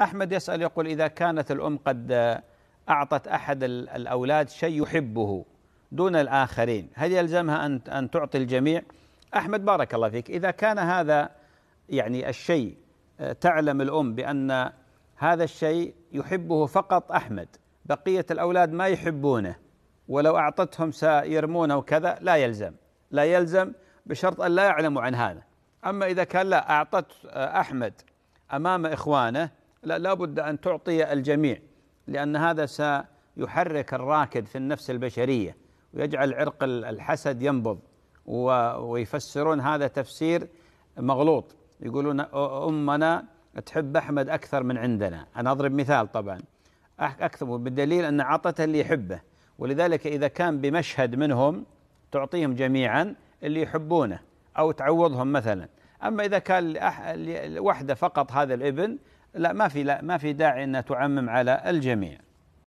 أحمد يسأل يقول إذا كانت الأم قد أعطت أحد الأولاد شيء يحبه دون الآخرين هل يلزمها أن أن تعطي الجميع؟ أحمد بارك الله فيك إذا كان هذا يعني الشيء آه، تعلم الأم بأن هذا الشيء يحبه فقط أحمد بقية الأولاد ما يحبونه ولو أعطتهم سيرمونه وكذا لا يلزم لا يلزم بشرط أن لا يعلموا عن هذا أما إذا كان لا أعطت آه، أحمد أمام إخوانه لا لابد أن تعطي الجميع لأن هذا سيحرك الراكد في النفس البشرية ويجعل عرق الحسد ينبض ويفسرون هذا تفسير مغلوط يقولون أمنا تحب أحمد أكثر من عندنا أنا أضرب مثال طبعا أكثر بالدليل أن عطته اللي يحبه ولذلك إذا كان بمشهد منهم تعطيهم جميعا اللي يحبونه أو تعوضهم مثلا أما إذا كان لوحده فقط هذا الابن لا ما في لا ما في داعي ان تعمم على الجميع